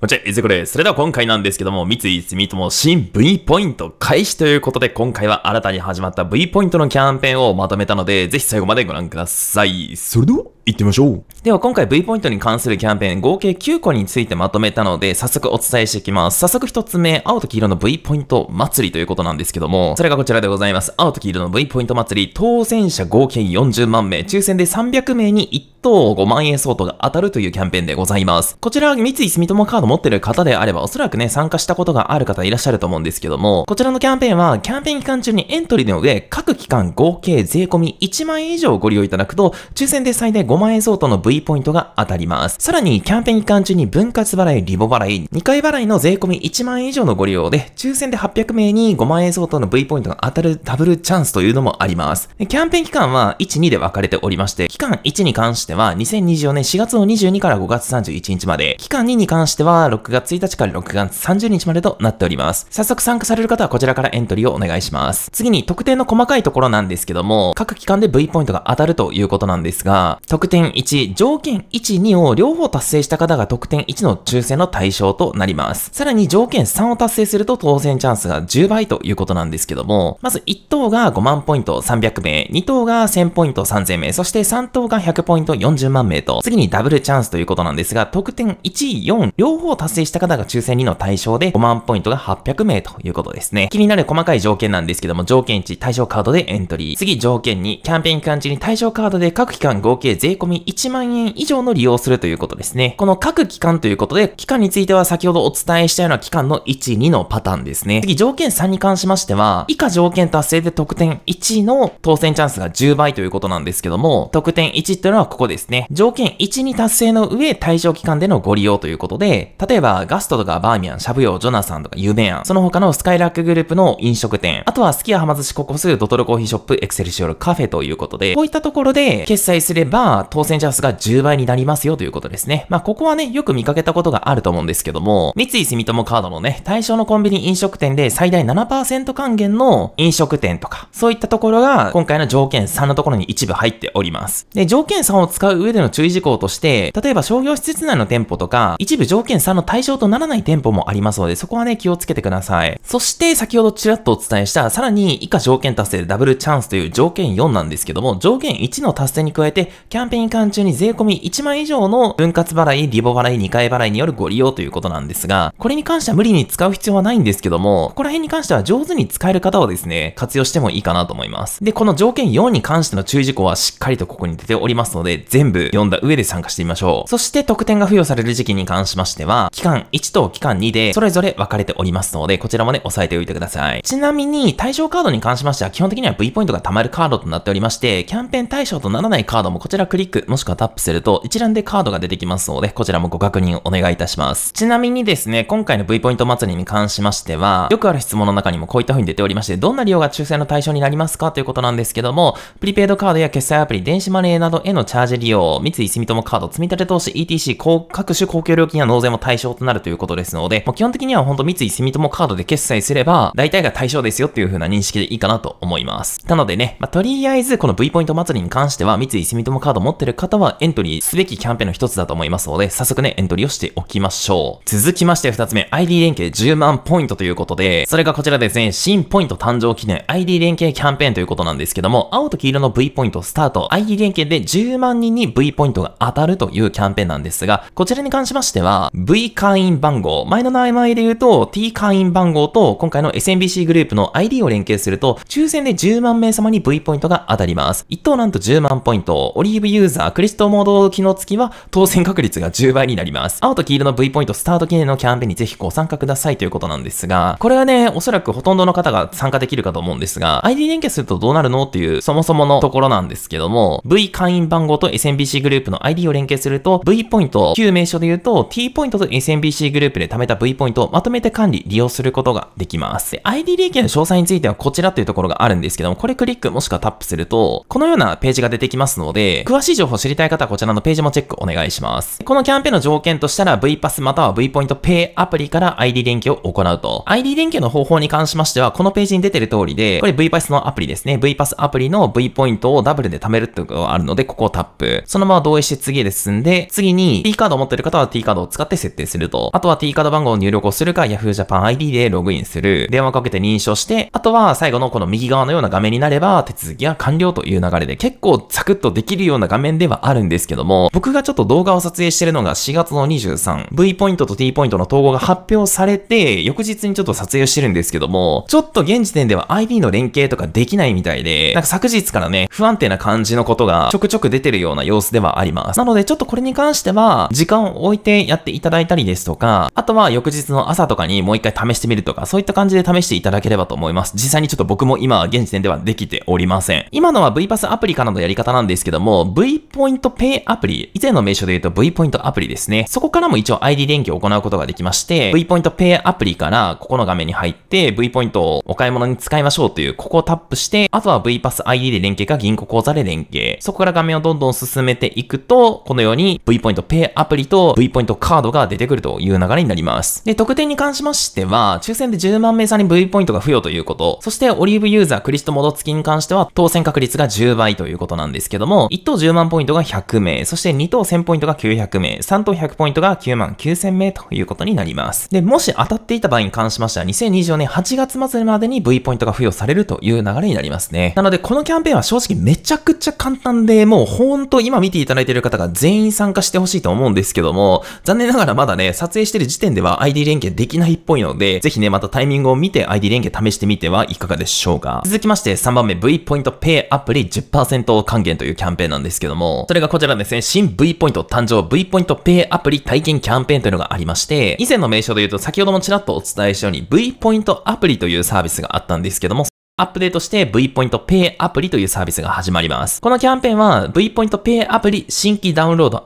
こんちは、いずこれ、それでは今回なんですけども、三井住友新 V ポイント開始ということで、今回は新たに始まった V ポイントのキャンペーンをまとめたので、ぜひ最後までご覧ください。それでは行ってみましょう。では今回 V ポイントに関するキャンペーン合計9個についてまとめたので、早速お伝えしていきます。早速1つ目、青と黄色の V ポイント祭りということなんですけども、それがこちらでございます。青と黄色の V ポイント祭り、当選者合計40万名、抽選で300名に1等5万円相当が当たるというキャンペーンでございます。こちら、三井住友カード持ってる方であれば、おそらくね、参加したことがある方いらっしゃると思うんですけども、こちらのキャンペーンは、キャンペーン期間中にエントリーの上、各期間合計税込1万円以上ご利用いただくと、抽選で最大5万5万円相当の V ポイントが当たります。さらに、キャンペーン期間中に分割払い、リボ払い、2回払いの税込み1万円以上のご利用で、抽選で800名に5万円相当の V ポイントが当たるダブルチャンスというのもあります。キャンペーン期間は1、2で分かれておりまして、期間1に関しては2024年4月の22から5月31日まで、期間2に関しては6月1日から6月30日までとなっております。早速参加される方はこちらからエントリーをお願いします。次に特定の細かいところなんですけども、各期間で V ポイントが当たるということなんですが、特点1、条件1、2を両方達成した方が得点1の抽選の対象となります。さらに条件3を達成すると当選チャンスが10倍ということなんですけども、まず1等が5万ポイント300名、2等が1000ポイント3000名、そして3等が100ポイント40万名と、次にダブルチャンスということなんですが、得点1、4、両方達成した方が抽選2の対象で5万ポイントが800名ということですね。気になる細かい条件なんですけども、条件1、対象カードでエントリー。次、条件2、キャンペーン期間中に対象カードで各期間合計税込1万円以上の利用するということですね。この各期間ということで、期間については先ほどお伝えしたような期間の1、2のパターンですね。次、条件3に関しましては、以下条件達成で得点1の当選チャンスが10倍ということなんですけども、得点1というのはここですね。条件1に達成の上、対象期間でのご利用ということで、例えばガストとかバーミヤン、シャブヨー、ジョナサンとか有や案、その他のスカイラックグループの飲食店、あとはスキヤ浜寿司ココス、ドトルコーヒーショップ、エクセルシオル、カフェということで、こういったところで決済すれば、まあ、当選者数が10倍になりますよということですね。まあ、ここはね、よく見かけたことがあると思うんですけども、三井住友カードのね、対象のコンビニ飲食店で最大7%還元の飲食店とか、そういったところが、今回の条件3のところに一部入っております。で、条件3を使う上での注意事項として、例えば商業施設内の店舗とか、一部条件3の対象とならない店舗もありますので、そこはね、気をつけてください。そして、先ほどちらっとお伝えした、さらに以下条件達成でダブルチャンスという条件4なんですけども、条件1の達成に加えて、キャンンペーン期間中に税込み1万以上の分割払い、リボ払い、2回払いによるご利用ということなんですが、これに関しては無理に使う必要はないんですけども、ここら辺に関しては上手に使える方をですね、活用してもいいかなと思います。で、この条件4に関しての注意事項はしっかりとここに出ておりますので、全部読んだ上で参加してみましょう。そして特典が付与される時期に関しましては、期間1と期間2でそれぞれ分かれておりますので、こちらもね、押さえておいてください。ちなみに、対象カードに関しましては、基本的には V ポイントが貯まるカードとなっておりまして、キャンペーン対象とならないカードもこちらククリックもしくはタップすると一覧でカードが出てきますので、こちらもご確認お願いいたします。ちなみにですね、今回の V ポイント祭りに関しましては、よくある質問の中にもこういった風に出ておりまして、どんな利用が抽選の対象になりますかということなんですけども、プリペイドカードや決済アプリ、電子マネーなどへのチャージ利用、三井住友カード、積立投資、ETC、各種公共料金や納税も対象となるということですので、もう基本的には本当三井住友カードで決済すれば、大体が対象ですよっていう風な認識でいいかなと思います。なのでね、まあ、とりあえずこの V ポイント祭りに関しては、三井住友カード持ってる方はエントリーすべきキャンペーンの一つだと思いますので、早速ね、エントリーをしておきましょう。続きまして二つ目、ID 連携10万ポイントということで、それがこちらですね、新ポイント誕生記念 ID 連携キャンペーンということなんですけども、青と黄色の V ポイントスタート、ID 連携で10万人に V ポイントが当たるというキャンペーンなんですが、こちらに関しましては、V 会員番号、前の名前で言うと T 会員番号と今回の SMBC グループの ID を連携すると、抽選で10万名様に V ポイントが当たります。1等なんと10万ポイント、オリーブユーザー、クリストモード機能付きは当選確率が10倍になります。青と黄色の V ポイントスタート記念のキャンペーンにぜひご参加くださいということなんですが、これはね、おそらくほとんどの方が参加できるかと思うんですが、ID 連携するとどうなるのっていうそもそものところなんですけども、V 会員番号と SMBC グループの ID を連携すると、V ポイント、旧名称で言うと T ポイントと SMBC グループで貯めた V ポイントをまとめて管理、利用することができます。ID 連携の詳細についてはこちらというところがあるんですけども、これクリックもしくはタップすると、このようなページが出てきますので、詳ししい情報を知りたい方はこちらのページもチェックお願いします。このキャンペーンの条件としたら V パスまたは V ポイント Pay アプリから ID 連携を行うと。ID 連携の方法に関しましては、このページに出てる通りで、これ V パスのアプリですね。V パスアプリの V ポイントをダブルで貯めるってことがあるので、ここをタップ。そのまま同意して次へ進んで、次に T カードを持ってる方は T カードを使って設定すると。あとは T カード番号を入力をするか Yahoo Japan ID でログインする。電話をかけて認証して、あとは最後のこの右側のような画面になれば、手続きが完了という流れで、結構ザクッとできるような画面画面ではあるんですけども、僕がちょっと動画を撮影してるのが4月の23、V ポイントと T ポイントの統合が発表されて、翌日にちょっと撮影をしてるんですけども、ちょっと現時点では i d の連携とかできないみたいで、なんか昨日からね、不安定な感じのことがちょくちょく出てるような様子ではあります。なのでちょっとこれに関しては、時間を置いてやっていただいたりですとか、あとは翌日の朝とかにもう一回試してみるとか、そういった感じで試していただければと思います。実際にちょっと僕も今、現時点ではできておりません。今のは V パスアプリからのやり方なんですけども、V V ポイントペイアプリ、以前の名称で言うと V ポイントアプリですね。そこからも一応 ID 連携を行うことができまして、V ポイントペイアプリからここの画面に入って V ポイントをお買い物に使いましょうという、ここをタップして、あとは V パス ID で連携か銀行口座で連携。そこから画面をどんどん進めていくと、このように V ポイントペイアプリと V ポイントカードが出てくるという流れになります。で、特典に関しましては、抽選で10万名さんに V ポイントが付与ということ、そしてオリーブユーザークリストモード付きに関しては当選確率が10倍ということなんですけども、1等10万万ポイントが100名、そして2等1000ポイントが900名、3等100ポイントが9万9000名ということになります。で、もし当たっていた場合に関しましては、2024年8月末までに V ポイントが付与されるという流れになりますね。なので、このキャンペーンは正直めちゃくちゃ簡単で、もうほんと今見ていただいている方が全員参加してほしいと思うんですけども、残念ながらまだね、撮影してる時点では ID 連携できないっぽいので、ぜひね、またタイミングを見て ID 連携試してみてはいかがでしょうか。続きまして、3番目 V ポイントペイアプリ10%還元というキャンペーンなんですですけども、それがこちらですね、新 V ポイント誕生 V ポイントペイアプリ体験キャンペーンというのがありまして、以前の名称で言うと先ほどもちらっとお伝えしたように V ポイントアプリというサービスがあったんですけども、アップデートして V ポイント Pay アプリというサービスが始まります。このキャンペーンは V ポイント Pay アプリ新規ダウンロード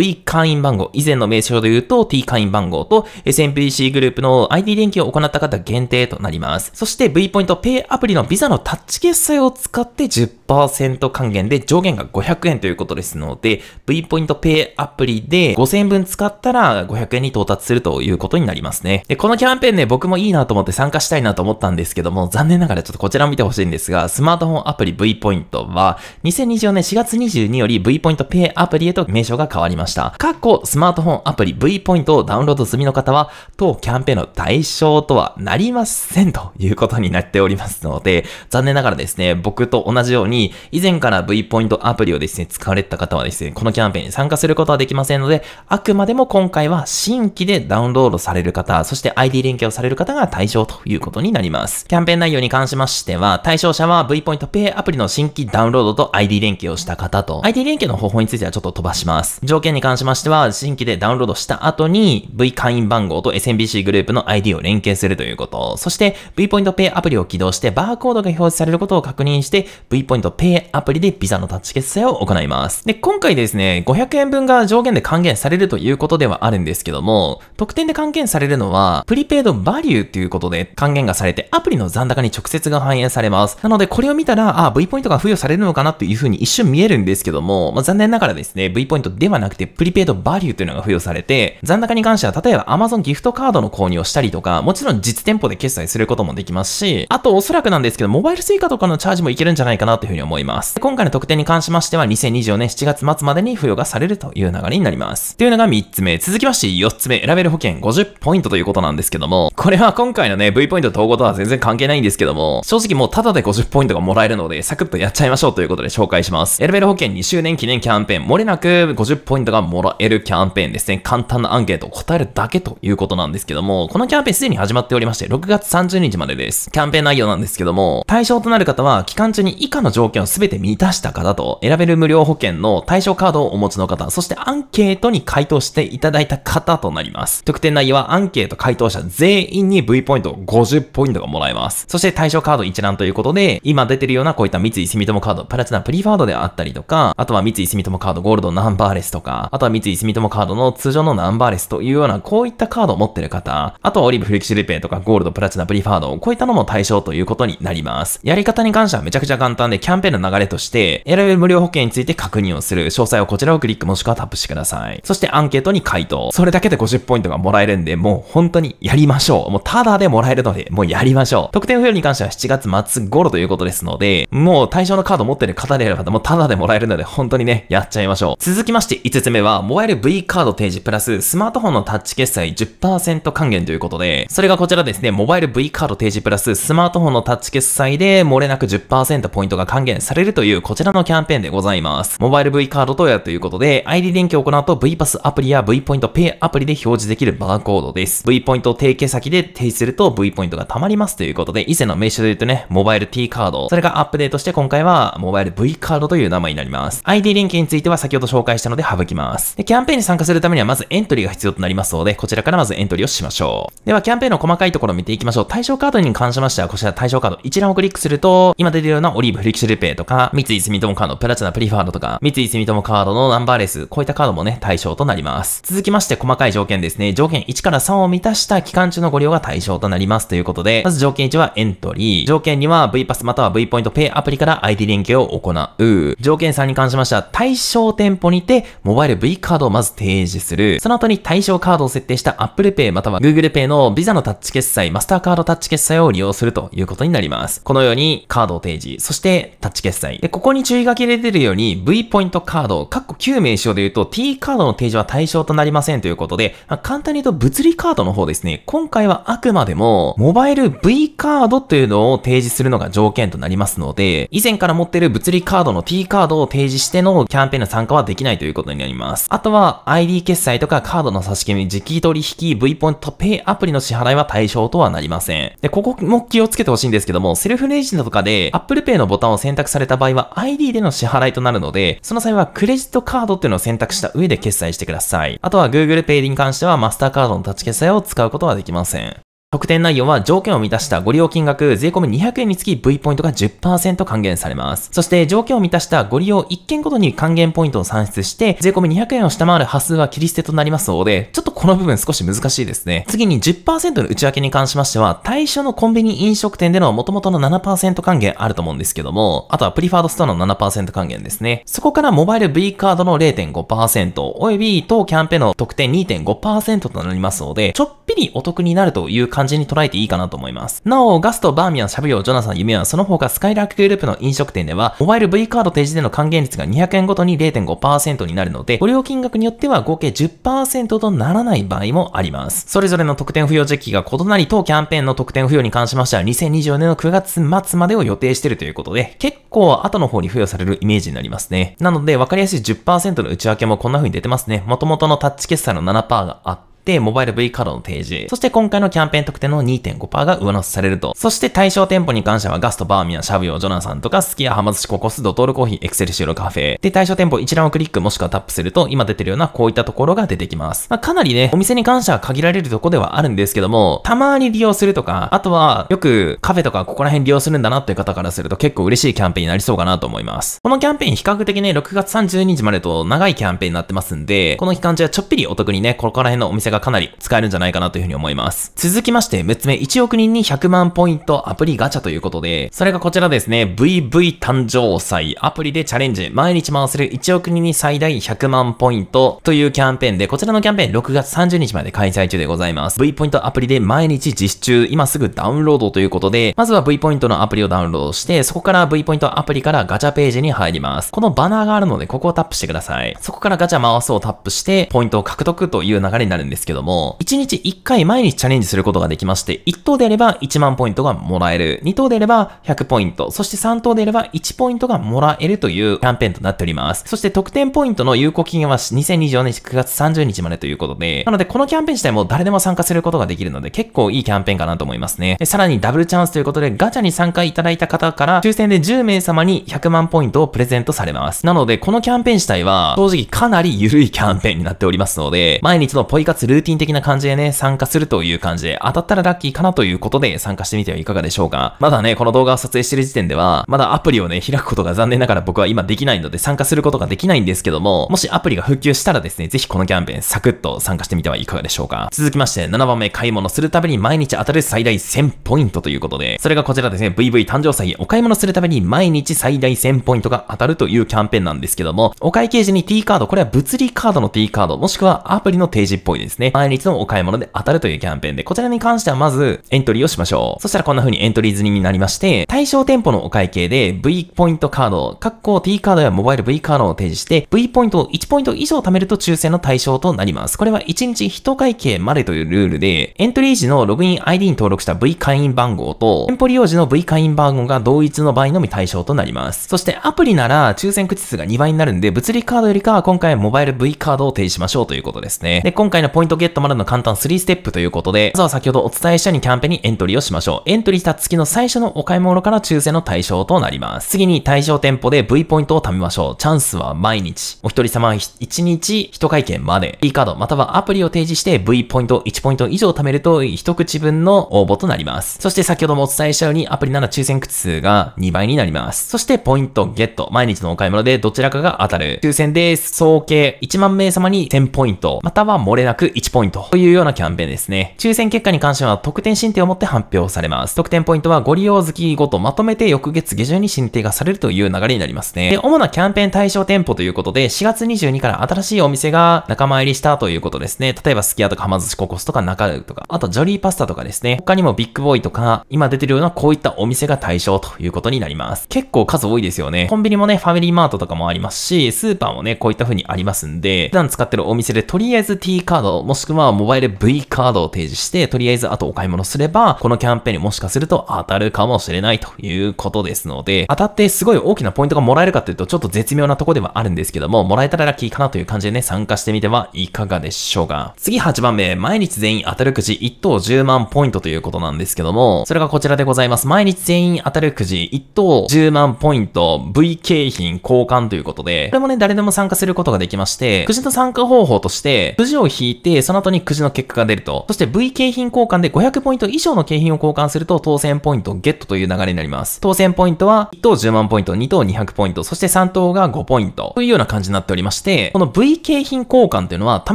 &V 会員番号、以前の名称で言うと T 会員番号と SMPC グループの ID 連携を行った方限定となります。そして V ポイント Pay アプリのビザのタッチ決済を使って10 10%還元で上限が500円ということですので、V ポイントペイアプリで5000円分使ったら500円に到達するということになりますね。で、このキャンペーンね、僕もいいなと思って参加したいなと思ったんですけども、残念ながらちょっとこちらを見てほしいんですが、スマートフォンアプリ V ポイントは、2024年4月22より V ポイントペイアプリへと名称が変わりました。過去、スマートフォンアプリ V ポイントをダウンロード済みの方は、当キャンペーンの対象とはなりませんということになっておりますので、残念ながらですね、僕と同じように以前から V ポイントアプリをですね、使われた方はですね、このキャンペーンに参加することはできませんので、あくまでも今回は新規でダウンロードされる方、そして ID 連携をされる方が対象ということになります。キャンペーン内容に関しましては、対象者は V ポイントペイアプリの新規ダウンロードと ID 連携をした方と、ID 連携の方法についてはちょっと飛ばします。条件に関しましては、新規でダウンロードした後に V 会員番号と SMBC グループの ID を連携するということ、そして V ポイントペイアプリを起動してバーコードが表示されることを確認して V ポイントペイアプリで Visa のタッチ決済を行います。で、今回ですね、500円分が上限で還元されるということではあるんですけども、特典で還元されるのは、プリペイドバリューということで還元がされて、アプリの残高に直接が反映されます。なので、これを見たら、あ、V ポイントが付与されるのかなというふうに一瞬見えるんですけども、まあ、残念ながらですね、V ポイントではなくて、プリペイドバリューというのが付与されて、残高に関しては、例えば Amazon ギフトカードの購入をしたりとか、もちろん実店舗で決済することもできますし、あとおそらくなんですけど、モバイル追加とかのチャージもいけるんじゃないかなというふうに思います。今回の特典に関しましては、2024年7月末までに付与がされるという流れになります。というのが3つ目。続きまして4つ目。選べる保険50ポイントということなんですけども、これは今回のね、V ポイント統合とは全然関係ないんですけども、正直もうタダで50ポイントがもらえるので、サクッとやっちゃいましょうということで紹介します。選べる保険2周年記念キャンペーン、漏れなく50ポイントがもらえるキャンペーンですね。簡単なアンケートを答えるだけということなんですけども、このキャンペーンすでに始まっておりまして、6月30日までです。キャンペーン内容なんですけども、対象となる方は、期間中に以下の情条件を全て満たした方と、選べる無料保険の対象カードをお持ちの方、そしてアンケートに回答していただいた方となります。特典内容はアンケート回答者全員に V ポイント50ポイントがもらえます。そして対象カード一覧ということで、今出てるようなこういった三井住友カード、プラチナプリファードであったりとか、あとは三井住友カードゴールドナンバーレスとか、あとは三井住友カードの通常のナンバーレスというようなこういったカードを持ってる方、あとはオリーブフレキシルペイとかゴールドプラチナプリファード、こういったのも対象ということになります。やり方に関してはめちゃくちゃ簡単で、キャャンペーンの流れとして、選べる無料保険について確認をする。詳細はこちらをクリックもしくはタップしてください。そしてアンケートに回答。それだけで50ポイントがもらえるんで、もう本当にやりましょう。もうただでもらえるので、もうやりましょう。特典付与に関しては7月末頃ということですので、もう対象のカード持ってる方であれば、もうタダでもらえるので、本当にね、やっちゃいましょう。続きまして5つ目は、モバイル V カード提示プラス、スマートフォンのタッチ決済10%還元ということで、それがこちらですね、モバイル V カード提示プラス、スマートフォンのタッチ決済で、漏れなく10%ポイントが還還元されるというこちらのキャンペーンでございます。モバイル V カードとやということで、ID 連携を行うと V パスアプリや V ポイント Pay アプリで表示できるバーコードです。V ポイントを提携先で提示すると V ポイントが貯まりますということで、以前の名称で言うとね、モバイル T カード、それがアップデートして今回はモバイル V カードという名前になります。ID 連携については先ほど紹介したので省きます。で、キャンペーンに参加するためにはまずエントリーが必要となりますので、こちらからまずエントリーをしましょう。では、キャンペーンの細かいところを見ていきましょう。対象カードに関しましては、こちら対象カード一覧をクリックすると、今出てるようなオリーブフリキシルジペとか、三井住友カードプラチナプリファードとか、三井住友カードのナンバーレス、こういったカードもね、対象となります。続きまして、細かい条件ですね。条件1から3を満たした期間中のご利用が対象となりますということで、まず条件1はエントリー。条件2は V パスまたは V ポイントペイアプリから ID 連携を行う。条件3に関しましては、対象店舗にて、モバイル V カードをまず提示する。その後に対象カードを設定した Apple Pay または Google Pay の Visa のタッチ決済、マスターカードタッチ決済を利用するということになります。このようにカードを提示、そしてタッチ決済。で、ここに注意書き入れてるように、V ポイントカード、括弧9名称で言うと T カードの提示は対象となりませんということで、まあ、簡単に言うと物理カードの方ですね、今回はあくまでも、モバイル V カードというのを提示するのが条件となりますので、以前から持ってる物理カードの T カードを提示してのキャンペーンの参加はできないということになります。あとは、ID 決済とかカードの差し込み、時期取引、V ポイントペイアプリの支払いは対象とはなりません。で、ここも気をつけてほしいんですけども、セルフレジとかで Apple Pay のボタンを選選択された場合は ID での支払いとなるので、その際はクレジットカードっていうのを選択した上で決済してください。あとは Google Pay に関してはマスターカードのタッチ決済を使うことはできません。特典内容は条件を満たしたご利用金額税込200円につき V ポイントが10%還元されます。そして条件を満たしたご利用1件ごとに還元ポイントを算出して税込200円を下回る端数は切り捨てとなりますので、ちょっとこの部分少し難しいですね。次に10%の内訳に関しましては、対象のコンビニ飲食店での元々の7%還元あると思うんですけども、あとはプリファードストアの7%還元ですね。そこからモバイル V カードの0.5%、および当キャンペーンの特典2.5%となりますので、ちょっぴりお得になるという感じ感じに捉えていいかなと思います。なお、ガスト、バーミヤン、シャブヨー、ジョナサン、夢はその他スカイラークグループの飲食店では、モバイル V カード提示での還元率が200円ごとに0.5%になるので、ご利用金額によっては合計10%とならない場合もあります。それぞれの特典付与時期が異なり、当キャンペーンの特典付与に関しましては、2024年の9月末までを予定しているということで、結構後の方に付与されるイメージになりますね。なので、わかりやすい10%の内訳もこんな風に出てますね。元々のタッチ決済の7%があって、、モバイル V カードの提示、そして今回のキャンペーン特典の2.5%が上乗せされると。そして対象店舗に関してはガスト、バーミヤン、シャブヨ、ジョナサンとか、スキヤ、ハマ寿司、ココス、ドトールコーヒー、エクセルシュールカフェ。で、対象店舗一覧をクリックもしくはタップすると、今出てるようなこういったところが出てきます。まあ、かなりね、お店に関しては限られるとこではあるんですけども、たまに利用するとか、あとはよくカフェとかここら辺利用するんだなっていう方からすると結構嬉しいキャンペーンになりそうかなと思います。このキャンペーン比較的ね、6月30日までと長いキャンペーンになってますんで、この期間中はちょっぴりお得にね、ここら辺のお店がかなり使えるんじゃないかなというふうに思います。続きまして、6つ目、1億人に100万ポイントアプリガチャということで、それがこちらですね、VV 誕生祭アプリでチャレンジ、毎日回せる1億人に最大100万ポイントというキャンペーンで、こちらのキャンペーン6月30日まで開催中でございます。V ポイントアプリで毎日実施中、今すぐダウンロードということで、まずは V ポイントのアプリをダウンロードして、そこから V ポイントアプリからガチャページに入ります。このバナーがあるので、ここをタップしてください。そこからガチャ回すをタップして、ポイントを獲得という流れになるんですですけども、1日1回毎日チャレンジすることができまして、1等であれば1万ポイントがもらえる、2等であれば100ポイント、そして3等であれば1ポイントがもらえるというキャンペーンとなっております。そして特典ポイントの有効期限は2024年9月30日までということで、なのでこのキャンペーン自体も誰でも参加することができるので、結構いいキャンペーンかなと思いますね。さらにダブルチャンスということで、ガチャに参加いただいた方から、抽選で10名様に100万ポイントをプレゼントされます。なので、このキャンペーン自体は、正直かなり緩いキャンペーンになっておりますので、毎日のポイ活ルーティン的な感じでね、参加するという感じで、当たったらラッキーかなということで参加してみてはいかがでしょうか。まだね、この動画を撮影してる時点では、まだアプリをね、開くことが残念ながら僕は今できないので参加することができないんですけども、もしアプリが復旧したらですね、ぜひこのキャンペーンサクッと参加してみてはいかがでしょうか。続きまして、7番目、買い物するたびに毎日当たる最大1000ポイントということで、それがこちらですね、VV 誕生祭お買い物するたびに毎日最大1000ポイントが当たるというキャンペーンなんですけども、お会計時に T カード、これは物理カードの T カード、もしくはアプリの提示っぽいですね。ね、毎日のお買い物で当たるというキャンペーンで、こちらに関してはまずエントリーをしましょう。そしたらこんな風にエントリー済みになりまして、対象店舗のお会計で V ポイントカード、括弧 T カードやモバイル V カードを提示して、V ポイントを1ポイント以上貯めると抽選の対象となります。これは1日1会計までというルールで、エントリー時のログイン ID に登録した V 会員番号と、店舗利用時の V 会員番号が同一の場合のみ対象となります。そしてアプリなら抽選口数が2倍になるんで、物理カードよりかは今回はモバイル V カードを提示しましょうということですね。で、今回のポイントトゲットまでの簡単3ステップということで、まずは先ほどお伝えしたようにキャンペーンにエントリーをしましょう。エントリーした月の最初のお買い物から抽選の対象となります。次に対象店舗で V ポイントを貯めましょう。チャンスは毎日。お一人様1日1会見まで。E カードまたはアプリを提示して V ポイント1ポイント以上貯めると一口分の応募となります。そして先ほどもお伝えしたようにアプリなら抽選口数が2倍になります。そしてポイントゲット。毎日のお買い物でどちらかが当たる。抽選です。総計1万名様に1000ポイント。または漏れなく1ポイントというようなキャンペーンですね。抽選結果に関しては特典申請をもって発表されます。特典ポイントはご利用月ごとまとめて翌月下旬に申請がされるという流れになりますね。で、主なキャンペーン対象店舗ということで、4月22から新しいお店が仲間入りしたということですね。例えばスキアとかはま寿司ココスとか中ルとか、あとジョリーパスタとかですね。他にもビッグボーイとか、今出てるようなこういったお店が対象ということになります。結構数多いですよね。コンビニもね、ファミリーマートとかもありますし、スーパーもね、こういった風にありますんで、普段使ってるお店でとりあえず T カードもしくはモバイル V カードを提示して、とりあえずあとお買い物すれば、このキャンペーンにもしかすると当たるかもしれないということですので、当たってすごい大きなポイントがもらえるかというと、ちょっと絶妙なとこではあるんですけども、もらえたらラッキーかなという感じでね、参加してみてはいかがでしょうか。次8番目、毎日全員当たるくじ1等10万ポイントということなんですけども、それがこちらでございます。毎日全員当たるくじ1等10万ポイント V 景品交換ということで、これもね、誰でも参加することができまして、くじの参加方法として、くじを引いて、て、その後にくじの結果が出ると。そして V 景品交換で500ポイント以上の景品を交換すると当選ポイントをゲットという流れになります。当選ポイントは1等10万ポイント、2等200ポイント、そして3等が5ポイントというような感じになっておりまして、この V 景品交換というのは貯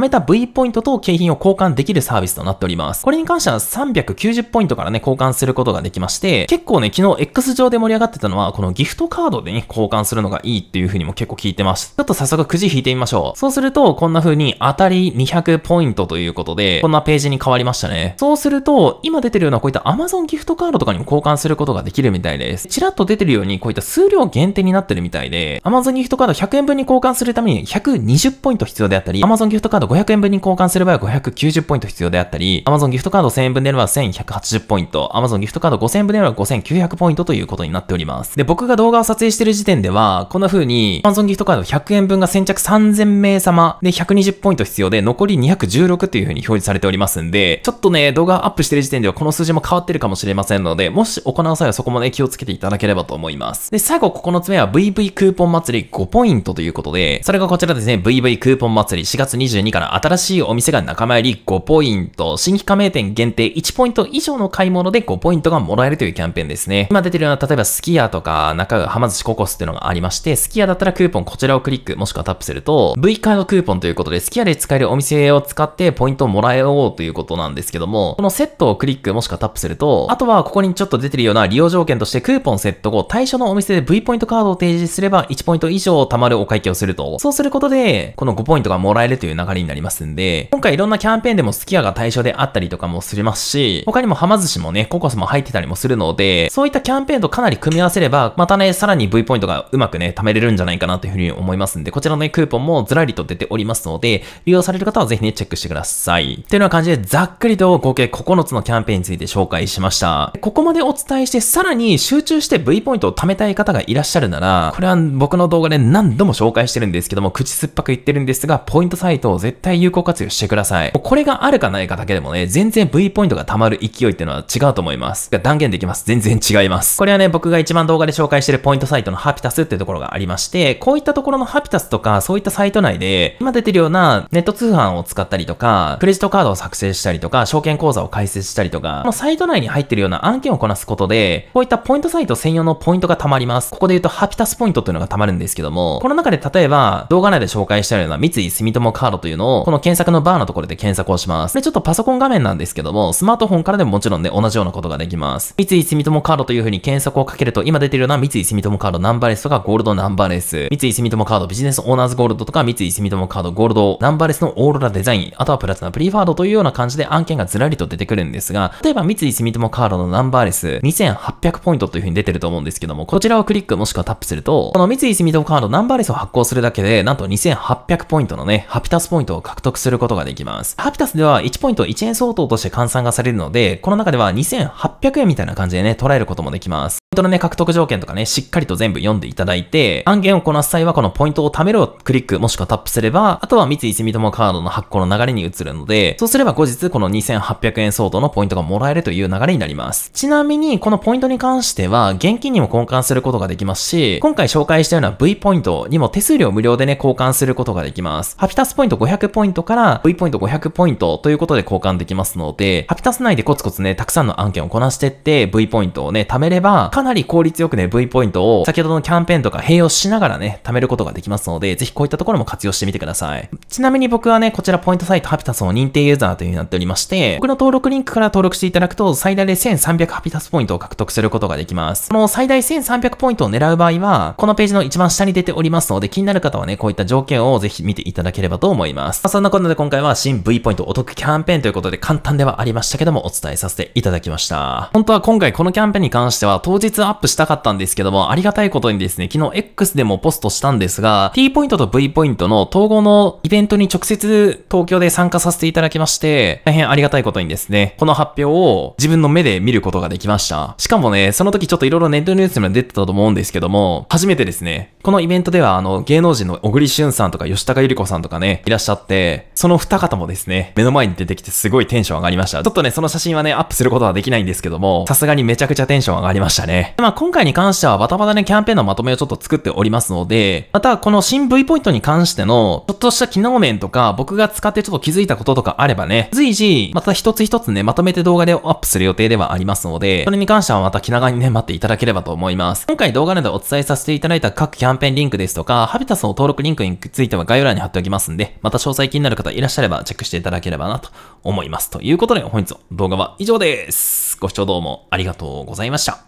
めた V ポイントと景品を交換できるサービスとなっております。これに関しては390ポイントからね、交換することができまして、結構ね、昨日 X 上で盛り上がってたのは、このギフトカードでね、交換するのがいいっていう風にも結構聞いてます。ちょっと早速くじ引いてみましょう。そうすると、こんな風に当たり200ポイントントということで、こんなページに変わりましたね。そうすると、今出てるようなこういった Amazon ギフトカードとかにも交換することができるみたいです。ちらっと出てるように、こういった数量限定になってるみたいで、Amazon ギフトカード100円分に交換するために120ポイント必要であったり、Amazon ギフトカード500円分に交換する場合は590ポイント必要であったり、Amazon ギフトカード1000円分であれば1180ポイント、Amazon ギフトカード5000円分であれば5900ポイントということになっております。で、僕が動画を撮影してる時点では、こんな風に Amazon ギフトカード100円分が先着3000名様で120ポイント必要で、残り210 16という風に表示されておりますんで、ちょっとね、動画アップしてる時点ではこの数字も変わってるかもしれませんので、もし行う際はそこもね、気をつけていただければと思います。で、最後9つ目は VV クーポン祭り5ポイントということで、それがこちらですね、VV クーポン祭り4月22から新しいお店が仲間入り5ポイント、新規加盟店限定1ポイント以上の買い物で5ポイントがもらえるというキャンペーンですね。今出てるのは、例えばスキヤとか、中川浜寿司ココスっていうのがありまして、スキアだったらクーポンこちらをクリック、もしくはタップすると、V カードクーポンということで、スキヤで使えるお店を使っってポイントをもらえようということなんですけども、このセットをクリックもしくはタップすると、あとはここにちょっと出てるような利用条件としてクーポンセット後、対象のお店で V ポイントカードを提示すれば1ポイント以上貯まるお会計をすると。そうすることで、この5ポイントがもらえるという流れになりますんで、今回いろんなキャンペーンでもスキヤが対象であったりとかもするますし、他にもはま寿司もね、ココスも入ってたりもするので、そういったキャンペーンとかなり組み合わせれば、またね、さらに V ポイントがうまくね、貯めれるんじゃないかなというふうに思いますんで、こちらのね、クーポンもずらりと出ておりますので、利用される方はぜひね、チェックしてください。っていうような感じで、ざっくりと合計9つのキャンペーンについて紹介しました。ここまでお伝えして、さらに集中して V ポイントを貯めたい方がいらっしゃるなら、これは僕の動画で何度も紹介してるんですけども、口酸っぱく言ってるんですが、ポイントサイトを絶対有効活用してください。これがあるかないかだけでもね、全然 V ポイントが貯まる勢いっていうのは違うと思います。断言できます。全然違います。これはね、僕が一番動画で紹介してるポイントサイトのハピタスっていうところがありまして、こういったところのハピタスとか、そういったサイト内で、今出てるようなネット通販を使ったりとか、クレジットカードを作成したりとか、証券口座を開設したりとか、このサイト内に入ってるような案件をこなすことで、こういったポイントサイト専用のポイントが貯まります。ここで言うと、ハピタスポイントというのが貯まるんですけども、この中で例えば、動画内で紹介したような三井住友カードというのを、この検索のバーのところで検索をします。で、ちょっとパソコン画面なんですけども、スマートフォンからでももちろんね、同じようなことができます。三井住友カードという風に検索をかけると、今出てるような三井住友カードナンバーレスとかゴールドナンバーレス、三井住友カードビジネスオーナーズゴールドとか三井住友カードゴールドナンバーレスのオーロラデザイン、あとはプラチナプリファードというような感じで案件がずらりと出てくるんですが、例えば三井住友カードのナンバーレス2800ポイントという風に出てると思うんですけども、こちらをクリックもしくはタップすると、この三井住友カードナンバーレスを発行するだけで、なんと2800ポイントのね、ハピタスポイントを獲得することができます。ハピタスでは1ポイント1円相当として換算がされるので、この中では2800円みたいな感じでね、捉えることもできます。トのね、獲得条件とかね、しっかりと全部読んでいただいて、案件をこなす際はこのポイントを貯めるをクリックもしくはタップすれば、あとは三井住友カードの発行の流れに移るので、そうすれば後日この2800円相当のポイントがもらえるという流れになります。ちなみに、このポイントに関しては、現金にも交換することができますし、今回紹介したような V ポイントにも手数料無料でね、交換することができます。ハピタスポイント500ポイントから V ポイント500ポイントということで交換できますので、ハピタス内でコツコツね、たくさんの案件をこなしてって V ポイントをね、貯めれば、かななり効率よくね、V ポイントを先ほどのキャンペーンとか併用しながらね、貯めることができますので、ぜひこういったところも活用してみてください。ちなみに僕はね、こちらポイントサイトハピタスの認定ユーザーという風になっておりまして、僕の登録リンクから登録していただくと、最大で1300ハピタスポイントを獲得することができます。この最大1300ポイントを狙う場合は、このページの一番下に出ておりますので、気になる方はね、こういった条件をぜひ見ていただければと思います。まあ、そんなことで今回は新 V ポイントお得キャンペーンということで簡単ではありましたけども、お伝えさせていただきました。本当は今回このキャンペーンに関しては、当日日アップしたかったんですけども、ありがたいことにですね、昨日 X でもポストしたんですが、T ポイントと V ポイントの統合のイベントに直接東京で参加させていただきまして、大変ありがたいことにですね、この発表を自分の目で見ることができました。しかもね、その時ちょっと色々ネットニュースにも出てたと思うんですけども、初めてですね、このイベントではあの芸能人の小栗旬さんとか吉高由里子さんとかね、いらっしゃって、その二方もですね、目の前に出てきてすごいテンション上がりました。ちょっとね、その写真はね、アップすることはできないんですけども、さすがにめちゃくちゃテンション上がりましたね。まあ、今回に関してはバタバタでキャンペーンのまとめをちょっと作っておりますので、またこの新 V ポイントに関しての、ちょっとした機能面とか、僕が使ってちょっと気づいたこととかあればね、随時、また一つ一つね、まとめて動画でアップする予定ではありますので、それに関してはまた気長にね、待っていただければと思います。今回動画でお伝えさせていただいた各キャンペーンリンクですとか、ハビタスの登録リンクについては概要欄に貼っておきますんで、また詳細気になる方いらっしゃればチェックしていただければなと思います。ということで、本日の動画は以上です。ご視聴どうもありがとうございました。